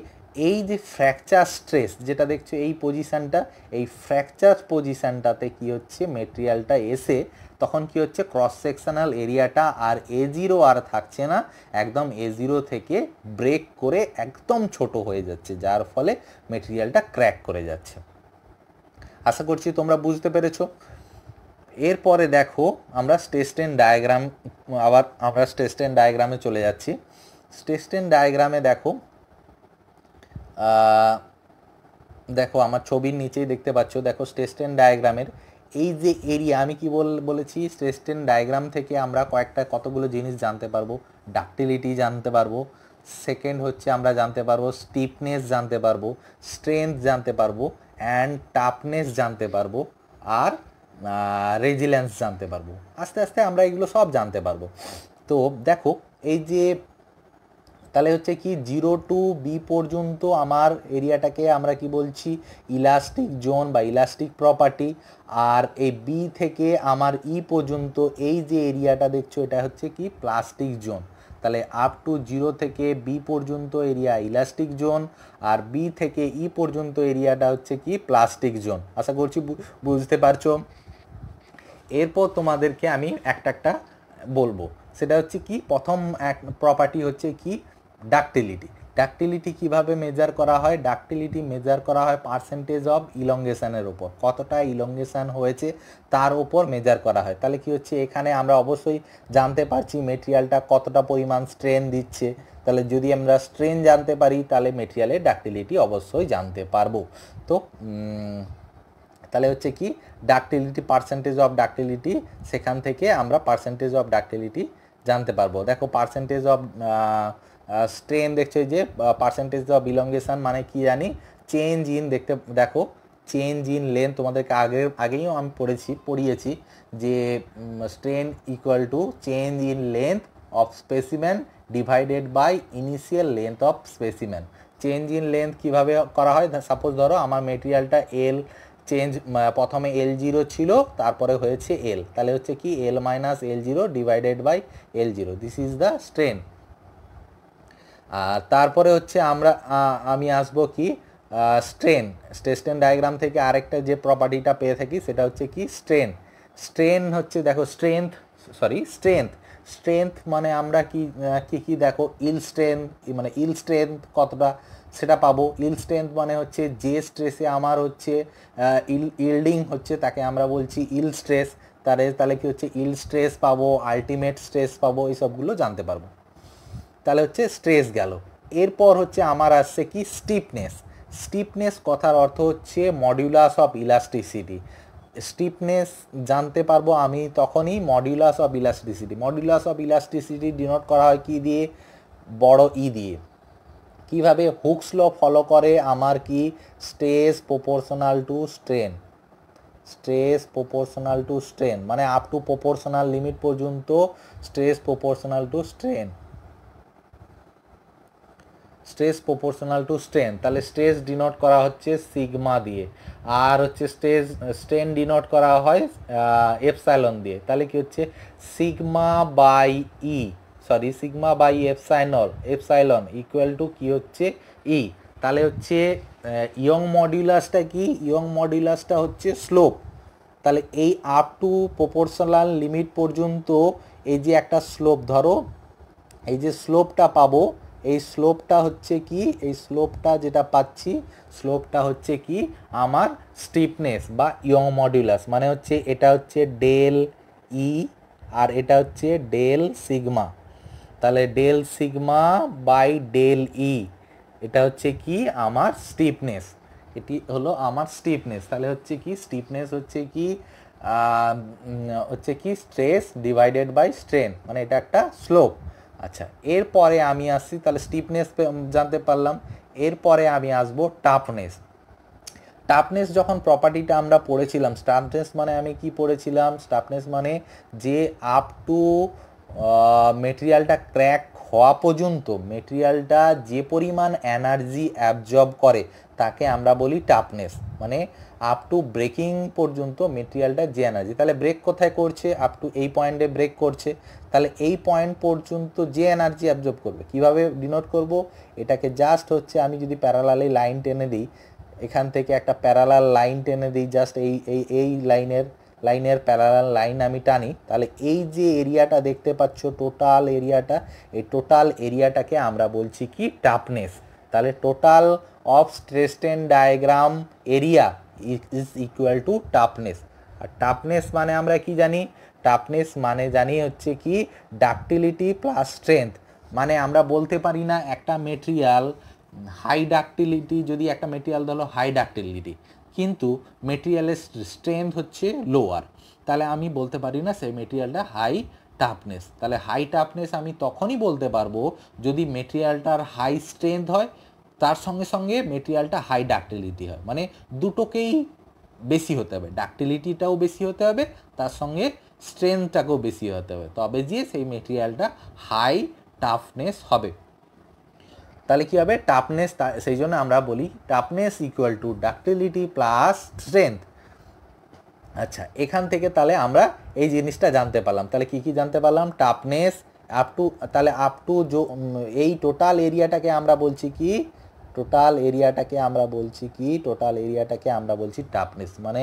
এই যে ফ্র্যাকচার স্ট্রেস যেটা দেখছো এই পজিশানটা এই ফ্র্যাকচার পজিশানটাতে কি হচ্ছে মেটেরিয়ালটা এসে তখন কি হচ্ছে ক্রস সেকশনাল এরিয়াটা আর এ জিরো আর থাকছে না একদম এ জিরো থেকে ব্রেক করে একদম ছোট হয়ে যাচ্ছে যার ফলে মেটেরিয়ালটা ক্র্যাক করে যাচ্ছে আশা করছি তোমরা বুঝতে পেরেছো এরপরে দেখো আমরা স্টেস্টেন ডায়াগ্রাম আবার আমরা স্টেস্টেন ডায়াগ্রামে চলে যাচ্ছি স্টেস্টেন ডায়াগ্রামে দেখো দেখো আমার ছবির নিচেই দেখতে পাচ্ছ দেখো স্টেস্টেন ডায়াগ্রামের এই যে এরিয়া আমি কি বল বলেছি স্টেস্টেন ডায়াগ্রাম থেকে আমরা কয়েকটা কতগুলো জিনিস জানতে পারবো ডাকটিলিটি জানতে পারবো সেকেন্ড হচ্ছে আমরা জানতে পারবো স্টিফনেস জানতে পারবো স্ট্রেংথ জানতে পারবো অ্যান্ড টাফনেস জানতে পারবো আর রেজিলেন্স জানতে পারবো আস্তে আস্তে আমরা এগুলো সব জানতে পারবো তো দেখো এই যে তাহলে হচ্ছে কি জিরো টু বি পর্যন্ত আমার এরিয়াটাকে আমরা কি বলছি ইলাস্টিক জোন বা ইলাস্টিক প্রপার্টি আর এই বি থেকে আমার ই e পর্যন্ত এই যে এরিয়াটা দেখছো এটা হচ্ছে কি প্লাস্টিক জোন তাহলে আপ টু জিরো থেকে বি পর্যন্ত এরিয়া ইলাস্টিক জোন আর বি থেকে ই e পর্যন্ত এরিয়াটা হচ্ছে কি প্লাস্টিক জোন আশা করছি বুঝতে পারছো এরপর তোমাদেরকে আমি একটা একটা বলবো সেটা হচ্ছে কি প্রথম এক প্রপার্টি হচ্ছে কি ডাকটিলিটি ডাকটিলিটি কিভাবে মেজার করা হয় ডাকটিলিটি মেজার করা হয় পার্সেন্টেজ অফ ইলঙ্গেশানের ওপর কতটা ইলঙ্গেশান হয়েছে তার ওপর মেজার করা হয় তাহলে কি হচ্ছে এখানে আমরা অবশ্যই জানতে পারছি মেটেরিয়ালটা কতটা পরিমাণ স্ট্রেন দিচ্ছে তাহলে যদি আমরা স্ট্রেন জানতে পারি তাহলে মেটেরিয়ালের ডাকটিলিটি অবশ্যই জানতে পারবো তো তাহলে হচ্ছে কি ডাকটিলিটি পার্সেন্টেজ অফ ডাকটিলিটি সেখান থেকে আমরা পার্সেন্টেজ অফ ডাকটিলিটি জানতে পারবো দেখো পার্সেন্টেজ অফ স্ট্রেন দেখছে যে পার্সেন্টেজ অফ বিলঙ্গেশন মানে কি জানি চেঞ্জ ইন দেখতে দেখো চেঞ্জ ইন লেন তোমাদেরকে আগে আগেই আমি পড়েছি পড়িয়েছি যে strain equal to change in length of specimen divided by initial length of specimen change in length কীভাবে করা হয় সাপোজ ধরো আমার মেটেরিয়ালটা এল চেঞ্জ প্রথমে এল জিরো ছিল তারপরে হয়েছে এল তাহলে হচ্ছে কি L minus L zero divided by L zero this is the strain আর তারপরে হচ্ছে আমরা আমি আসব কি স্ট্রেন স্টেস্টেন ডায়াগ্রাম থেকে আরেকটা যে প্রপার্টিটা পেয়ে থাকি সেটা হচ্ছে কি স্ট্রেন স্ট্রেন হচ্ছে দেখো স্ট্রেংথ সরি স্ট্রেংথ স্ট্রেংথ মানে আমরা কি কি কি দেখো ইল স্ট্রেংথ মানে ইল স্ট্রেংথ কতটা সেটা পাবো ইল স্ট্রেংথ মানে হচ্ছে যে স্ট্রেসে আমার হচ্ছে ইল ইল্ডিং হচ্ছে তাকে আমরা বলছি ইল স্ট্রেস তাহলে তাহলে কি হচ্ছে ইল স্ট্রেস পাবো আলটিমেট স্ট্রেস পাবো এই সবগুলো জানতে পারবো তাহলে হচ্ছে স্ট্রেস গেল এরপর হচ্ছে আমার আসছে কি স্টিপনেস স্টিপনেস কথার অর্থ হচ্ছে মডিউলাস অফ ইলাস্টিসিটি স্টিপনেস জানতে পারবো আমি তখনই modulus of elasticity modulus of elasticity denote করা হয় কি দিয়ে বড় ই e দিয়ে কিভাবে হুকস ল ফলো করে আমার কি stress proportional to strain stress proportional to strain মানে আপ টু প্রপোর্শনাল লিমিট পর্যন্ত stress proportional to strain stress proportional to strain তাহলে স্ট্রেস ডিনোট করা হচ্ছে সিগমা দিয়ে আর হচ্ছে স্ট্রেস স্ট্রেন ডিনোট করা হয় এফসাইলন দিয়ে তাহলে কি হচ্ছে sigma by E sorry sigma by epsilon epsilon equal to কি হচ্ছে ই e, তাহলে হচ্ছে ইয়ং মডিউলাসটা কি ইয়ং মডিউলাসটা হচ্ছে স্লোপ তাহলে এই আপ টু প্রপোর্শনাল লিমিট পর্যন্ত এই যে একটা স্লোপ ধরো এই যে স্লোপটা পাবো এই স্লোপটা হচ্ছে কি এই স্লোপটা যেটা পাচ্ছি স্লোপটা হচ্ছে কি আমার স্টিফনেস বা ইয়ং মডিউলাস মানে হচ্ছে এটা হচ্ছে ডেল ই e আর এটা হচ্ছে ডেল সিগমা তাহলে del sigma by del E এটা হচ্ছে কি আমার স্টিপনেস এটি হলো আমার স্টিফনেস তাহলে হচ্ছে কি স্টিপনেস হচ্ছে কি হচ্ছে কি স্ট্রেস ডিভাইডেড বাই স্ট্রেন মানে এটা একটা স্লোপ আচ্ছা এরপরে আমি আসছি তাহলে স্টিফনেস জানতে পারলাম এরপরে আমি আসব টাফনেস টাফনেস যখন প্রপার্টিটা আমরা পড়েছিলাম স্টাফনেস মানে আমি কি পড়েছিলাম স্টাফনেস মানে যে আপ টু মেটেরিয়ালটা ক্র্যাক হওয়া পর্যন্ত মেটেরিয়ালটা যে পরিমাণ এনার্জি অ্যাবজর্ব করে তাকে আমরা বলি টাপনেস মানে আপ টু ব্রেকিং পর্যন্ত মেটেরিয়ালটা যে এনার্জি তাহলে ব্রেক কোথায় করছে আপ টু এই পয়েন্টে ব্রেক করছে তাহলে এই পয়েন্ট পর্যন্ত যে এনার্জি অ্যাবজর্ব করবে কিভাবে ডিনোট করব এটাকে জাস্ট হচ্ছে আমি যদি প্যারালালে লাইন টেনে দিই এখান থেকে একটা প্যারালাল লাইন টেনে দিই জাস্ট এই এই এই লাইনের লাইনের প্যারালাল লাইন আমি টানি তাহলে এই যে এরিয়াটা দেখতে পাচ্ছ টোটাল এরিয়াটা এই টোটাল এরিয়াটাকে আমরা বলছি কি টাপনেস তাহলে total of stress strain diagram area is equal to toughness আর টাফনেস মানে আমরা কি জানি টাফনেস মানে জানি হচ্ছে কি ডাকটিলিটি প্লাস স্ট্রেংথ মানে আমরা বলতে পারি না একটা মেটেরিয়াল হাই ডাকটিলিটি যদি একটা মেটেরিয়াল ধরো হাই ডাকটিলিটি কিন্তু মেটেরিয়ালের স্ট্রেংথ হচ্ছে লোয়ার তাহলে আমি বলতে পারি না সেই মেটেরিয়ালটা হাই টাফনেস তাহলে হাই টাফনেস আমি তখনই বলতে পারবো যদি মেটেরিয়ালটার হাই স্ট্রেংথ হয় তার সঙ্গে সঙ্গে মেটেরিয়ালটা হাই ডাকটিলিটি হয় মানে দুটোকেই বেশি হতে হবে ডাকটিলিটিটাও বেশি হতে হবে তার সঙ্গে স্ট্রেংথটাকেও বেশি হতে হবে তবে যে সেই মেটেরিয়ালটা হাই টাফনেস হবে তাহলে কী হবে টাফনেস সেই জন্য আমরা বলি toughness equal to ductility plus strength আচ্ছা এখান থেকে তাহলে আমরা এই জিনিসটা জানতে পারলাম তাহলে কি কি জানতে পারলাম টাপনেস আপ টু তাহলে আপ টু এই টোটাল এরিয়াটাকে আমরা বলছি কি টোটাল এরিয়াটাকে আমরা বলছি কি টোটাল এরিয়াটাকে আমরা বলছি টাপনেস মানে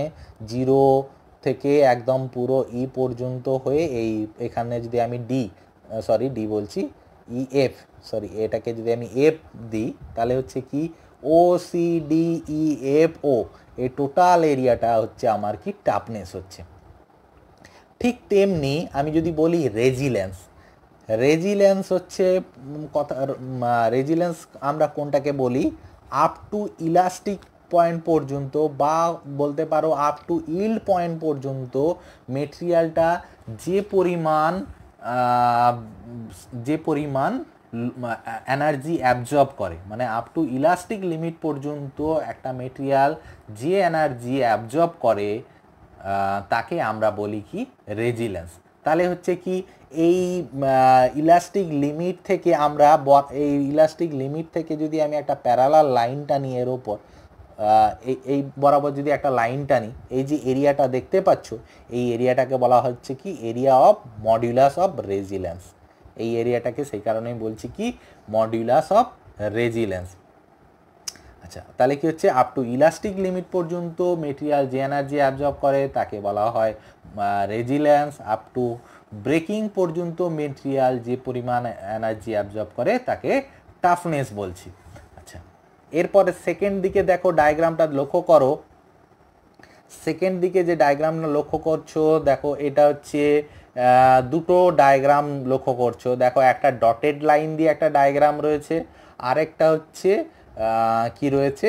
জিরো থেকে একদম পুরো ই e পর্যন্ত হয়ে এই এখানে যদি আমি ডি সরি ডি বলছি ই এফ সরি এটাকে যদি আমি এফ দিই তাহলে হচ্ছে কি O C D E F O এই টোটাল এরিয়াটা হচ্ছে আমার কি টাফনেস হচ্ছে ঠিক তেমনি আমি যদি বলি রেজিলেন্স রেজিলেন্স হচ্ছে কথা রেজিলেন্স আমরা কোনটাকে বলি আপ টু ইলাস্টিক পয়েন্ট পর্যন্ত বা বলতে পারো আপ টু ইল্ড পয়েন্ট পর্যন্ত মেটেরিয়ালটা যে পরিমাণ যে পরিমাণ এনার্জি অ্যাবজর্ব করে মানে আপ টু ইলাস্টিক লিমিট পর্যন্ত একটা মেটেরিয়াল যে এনার্জি অ্যাবজর্ব করে তাকে আমরা বলি কি রেজিলেন্স তাহলে হচ্ছে কি এই ইলাস্টিক লিমিট থেকে আমরা এই ইলাস্টিক লিমিট থেকে যদি আমি একটা প্যারালাল লাইন টানি এর ওপর এই বরাবর যদি একটা লাইন টানি এই যে এরিয়াটা দেখতে পাচ্ছ এই এরিয়াটাকে বলা হচ্ছে কি area of modulus of resilience এই এরিয়াটাকে সেই কারণেই বলছি কি মডিউলাস অফ রেজিলেন্স আচ্ছা তাহলে কি হচ্ছে আপ টু ইলাস্টিক লিমিট পর্যন্ত মেটেরিয়াল যে এনার্জি অ্যাবজর্ব করে তাকে বলা হয় রেজিলেন্স আপ টু ব্রেকিং পর্যন্ত মেটেরিয়াল যে পরিমাণ এনার্জি অ্যাবজর্ব করে তাকে টাফনেস বলছি আচ্ছা এরপরে সেকেন্ড দিকে দেখো ডায়াগ্রামটা লক্ষ্য করো সেকেন্ড দিকে যে ডায়াগ্রামটা লক্ষ্য করছো দেখো এটা হচ্ছে দুটো ডায়াগ্রাম লক্ষ্য করছো দেখো একটা ডটেড লাইন দিয়ে একটা ডায়াগ্রাম রয়েছে আরেকটা হচ্ছে কি রয়েছে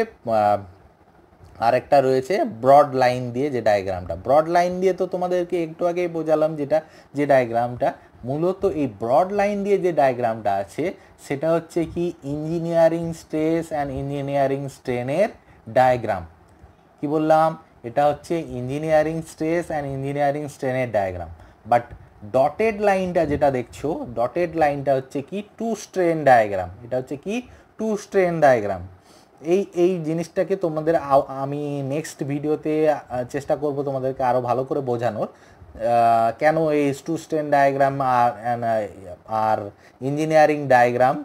আরেকটা রয়েছে ব্রড লাইন দিয়ে যে ডায়াগ্রামটা ব্রড লাইন দিয়ে তো তোমাদেরকে একটু আগেই বোঝালাম যেটা যে ডায়াগ্রামটা মূলত এই ব্রড লাইন দিয়ে যে ডায়াগ্রামটা আছে সেটা হচ্ছে কি ইঞ্জিনিয়ারিং স্ট্রেস অ্যান্ড ইঞ্জিনিয়ারিং স্ট্রেনের ডায়াগ্রাম কি বললাম এটা হচ্ছে ইঞ্জিনিয়ারিং স্ট্রেস অ্যান্ড ইঞ্জিনিয়ারিং স্ট্রেনের ডায়াগ্রাম বাট ডটেড লাইনটা যেটা দেখছো ডটেড লাইনটা হচ্ছে কি টু স্ট্রেন ডায়াগ্রাম এটা হচ্ছে কি টু স্ট্রেন ডায়াগ্রাম এই এই জিনিসটাকে তোমাদের আমি নেক্সট ভিডিওতে চেষ্টা করব তোমাদেরকে আরও ভালো করে বোঝানোর কেন এই টু স্ট্রেন ডায়াগ্রাম আর আর ইঞ্জিনিয়ারিং ডায়াগ্রাম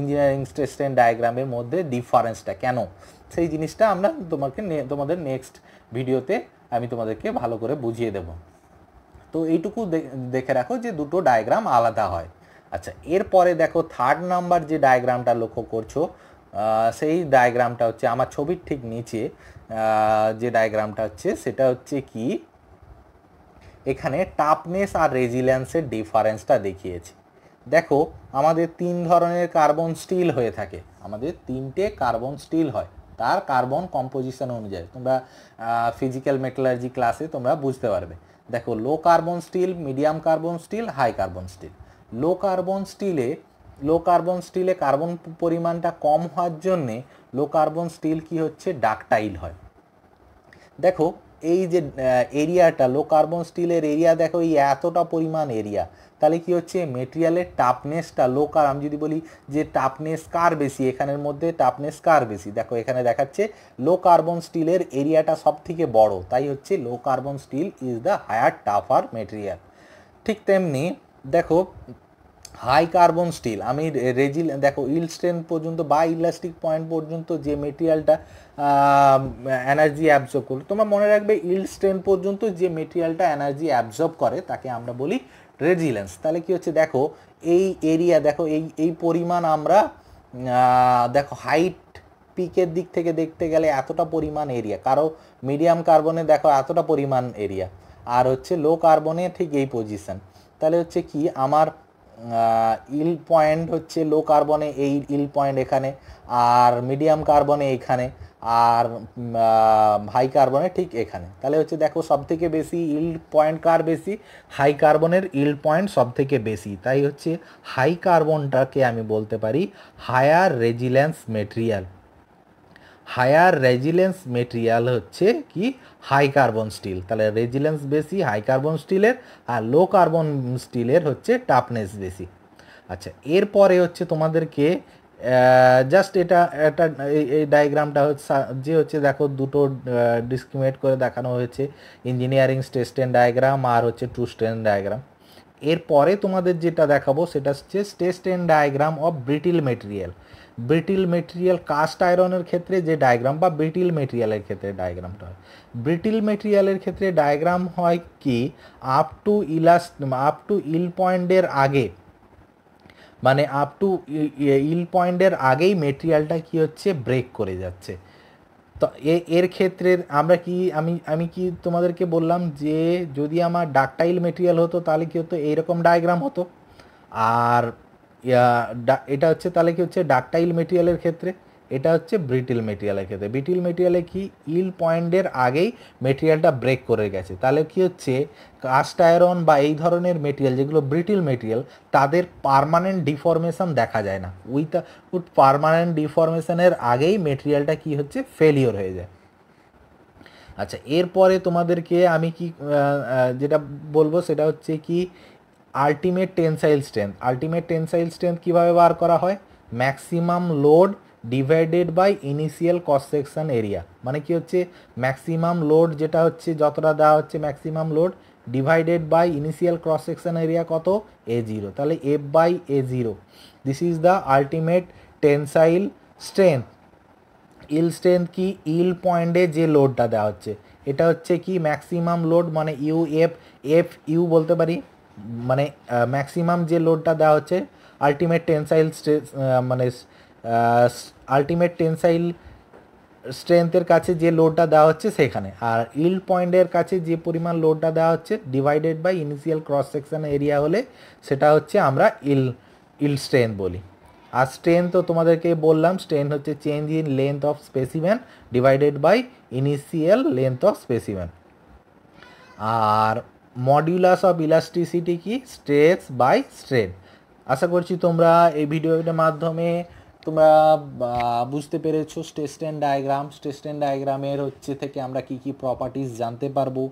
ইঞ্জিনিয়ারিং স্ট্রেন ডায়াগ্রামের মধ্যে ডিফারেন্সটা কেন সেই জিনিসটা আমরা তোমাকে তোমাদের নেক্সট ভিডিওতে আমি তোমাদেরকে ভালো করে বুঝিয়ে দেবো তো এইটুকু দেখে রাখো যে দুটো ডায়াগ্রাম আলাদা হয় আচ্ছা এরপরে দেখো থার্ড নাম্বার যে ডায়াগ্রামটা লক্ষ্য করছো সেই ডায়াগ্রামটা হচ্ছে আমার ছবির ঠিক নিচে যে ডায়াগ্রামটা হচ্ছে সেটা হচ্ছে কি এখানে টাফনেস আর রেজিলিয়েন্সের ডিফারেন্সটা দেখিয়েছে দেখো আমাদের তিন ধরনের কার্বন স্টিল হয়ে থাকে আমাদের তিনটে কার্বন স্টিল হয় তার কার্বন কম্পোজিশন অনুযায়ী তোমরা ফিজিক্যাল মেটালার্জি ক্লাসে তোমরা বুঝতে পারবে দেখো low carbon steel medium carbon steel high carbon steel low carbon স্টিলে লো কার্বন স্টিলে কার্বন পরিমাণটা কম হওয়ার জন্যে লো কার্বন স্টিল কি হচ্ছে ডাকটাইল হয় দেখো এই যে এরিয়াটা লো কার্বন স্টিলের এরিয়া দেখো এই এতটা পরিমাণ এরিয়া তাহলে কি হচ্ছে মেটেরিয়ালের টাফনেসটা লো কার আমি যদি বলি যে টাফনেস কার বেশি এখানের মধ্যে টাফনেস কার বেশি দেখো এখানে দেখাচ্ছে লো কার্বন স্টিলের এরিয়াটা সব থেকে বড় তাই হচ্ছে low carbon steel is the higher tougher material ঠিক তেমনি দেখো হাই কার্বন স্টিল আমি রেজিল দেখো ইল স্ট্রেন পর্যন্ত বা ইলাস্টিক পয়েন্ট পর্যন্ত যে মেটেরিয়ালটা এনার্জি অ্যাবজর্ব করবে তোমার মনে রাখবে ইল স্ট্রেন পর্যন্ত যে মেটেরিয়ালটা এনার্জি অ্যাবজর্ব করে তাকে আমরা বলি রেজিলেন্স তাহলে কি হচ্ছে দেখো এই এরিয়া দেখো এই এই পরিমাণ আমরা দেখো হাইট পিকের দিক থেকে দেখতে গেলে এতটা পরিমাণ এরিয়া কারো মিডিয়াম কার্বনে দেখো এতটা পরিমাণ এরিয়া আর হচ্ছে লো কার্বনে ঠিক এই পজিশন তাহলে হচ্ছে কি আমার ইল পয়েন্ট হচ্ছে লো কার্বনে এই ইল পয়েন্ট এখানে আর মিডিয়াম কার্বনে এইখানে আর হাই কার্বনের ঠিক এখানে তাহলে হচ্ছে দেখো সব থেকে বেশি ইল্ড পয়েন্ট কার বেশি হাই কার্বনের ইল্ড পয়েন্ট সব থেকে বেশি তাই হচ্ছে হাই কার্বনটাকে আমি বলতে পারি higher resilience material higher resilience material হচ্ছে কি হাই কার্বন স্টিল তাহলে রেজিলেন্স বেশি হাই কার্বন স্টিলের আর লো কার্বন স্টিলের হচ্ছে টাফনেস বেশি আচ্ছা এরপরে হচ্ছে তোমাদেরকে জাস্ট এটা একটা এই ডায়াগ্রামটা হচ্ছে যে হচ্ছে দেখো দুটো ডিসক্রিমিনেট করে দেখানো হয়েছে ইঞ্জিনিয়ারিং স্ট্রেস ট্রেন ডায়াগ্রাম আর হচ্ছে টু স্টেন ডায়াগ্রাম এরপরে তোমাদের যেটা দেখাবো সেটা হচ্ছে stress strain diagram of brittle material brittle material cast আয়রনের ক্ষেত্রে যে ডায়াগ্রাম বা ব্রিটিল মেটেরিয়ালের ক্ষেত্রে ডায়াগ্রামটা হয় ব্রিটিল মেটেরিয়ালের ক্ষেত্রে ডায়াগ্রাম হয় কি আপ টু ইলাস আপ টু ইল পয়েন্টের আগে মানে আপ টু ইল পয়েন্টের আগেই মেটেরিয়ালটা কি হচ্ছে ব্রেক করে যাচ্ছে তো এর ক্ষেত্রে আমরা কি আমি আমি কি তোমাদেরকে বললাম যে যদি আমার ডাকটাইল মেটেরিয়াল হতো তাহলে কি হতো এইরকম ডায়াগ্রাম হতো আর এটা হচ্ছে তাহলে কি হচ্ছে ডাকটাইল মেটেরিয়ালের ক্ষেত্রে এটা হচ্ছে ব্রিটিল মেটেরিয়ালের ক্ষেত্রে ব্রিটিল মেটেরিয়ালে কি ইল পয়েন্টের আগেই মেটেরিয়ালটা ব্রেক করে গেছে তাহলে কি হচ্ছে কাস্ট আয়রন বা এই ধরনের মেটেরিয়াল যেগুলো ব্রিটিল মেটেরিয়াল তাদের পারমানেন্ট ডিফরমেশন দেখা যায় না উইথ উইথ পারমানেন্ট ডিফরমেশনের আগেই মেটেরিয়ালটা কি হচ্ছে ফেলিওর হয়ে যায় আচ্ছা এরপরে তোমাদেরকে আমি কি যেটা বলবো সেটা হচ্ছে কি ultimate tensile strength ultimate tensile strength কীভাবে বার করা হয় maximum load divided by initial cross section area মানে কি হচ্ছে ম্যাক্সিমাম লোড যেটা হচ্ছে যতটা দেওয়া হচ্ছে maximum load divided by initial cross section area কত এ জিরো তাহলে F by A zero this is the ultimate tensile strength yield strength কি ইল পয়েন্টে যে লোডটা দেওয়া হচ্ছে এটা হচ্ছে কি ম্যাক্সিমাম লোড মানে ইউ এফ এফ ইউ বলতে পারি মানে ম্যাক্সিমাম যে লোডটা দেওয়া হচ্ছে আলটিমেট টেনসাইল মানে আলটিমেট টেনসাইল স্ট্রেংথের কাছে যে লোডটা দেওয়া হচ্ছে সেখানে আর ইল পয়েন্টের কাছে যে পরিমাণ লোডটা দেওয়া হচ্ছে divided by initial cross section area হলে সেটা হচ্ছে আমরা ইল ইল্ড স্ট্রেংথ বলি আর স্ট্রেন্থ তো তোমাদেরকে বললাম স্ট্রেন্থ হচ্ছে change in length of specimen divided by initial length of specimen আর মডিউলাস অফ ইলাস্টিসিটি কি স্ট্রেস বাই স্ট্রেন আশা করছি তোমরা এই ভিডিওটার মাধ্যমে তোমরা বুঝতে পেরেছো স্টেসটেন ডায়াগ্রাম স্টেসটেন ডায়াগ্রামের হচ্ছে থেকে আমরা কি কি প্রপার্টিস জানতে পারবো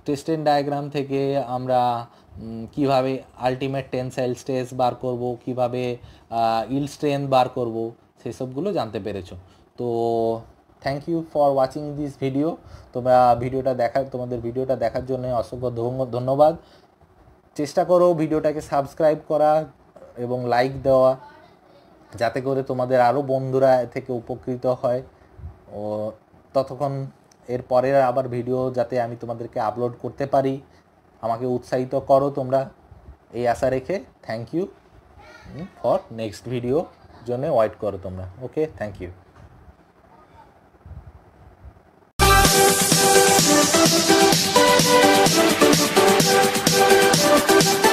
স্টেসটেন ডায়াগ্রাম থেকে আমরা কিভাবে আলটিমেট টেনসাইল স্ট্রেস বার করব কিভাবে ইল স্ট্রেন্থ বার করব সেসবগুলো জানতে পেরেছো তো thank you for watching this video তোমরা ভিডিওটা দেখার তোমাদের ভিডিওটা দেখার জন্য অসংখ্য ধন্যবাদ চেষ্টা করো ভিডিওটাকে সাবস্ক্রাইব করা এবং লাইক দেওয়া যাতে করে তোমাদের আরও বন্ধুরা থেকে উপকৃত হয় ও ততক্ষণ এর পরের আবার ভিডিও যাতে আমি তোমাদেরকে আপলোড করতে পারি আমাকে উৎসাহিত করো তোমরা এই আশা রেখে thank you for next video জন্য ওয়েট করো তোমরা ওকে থ্যাংক ইউ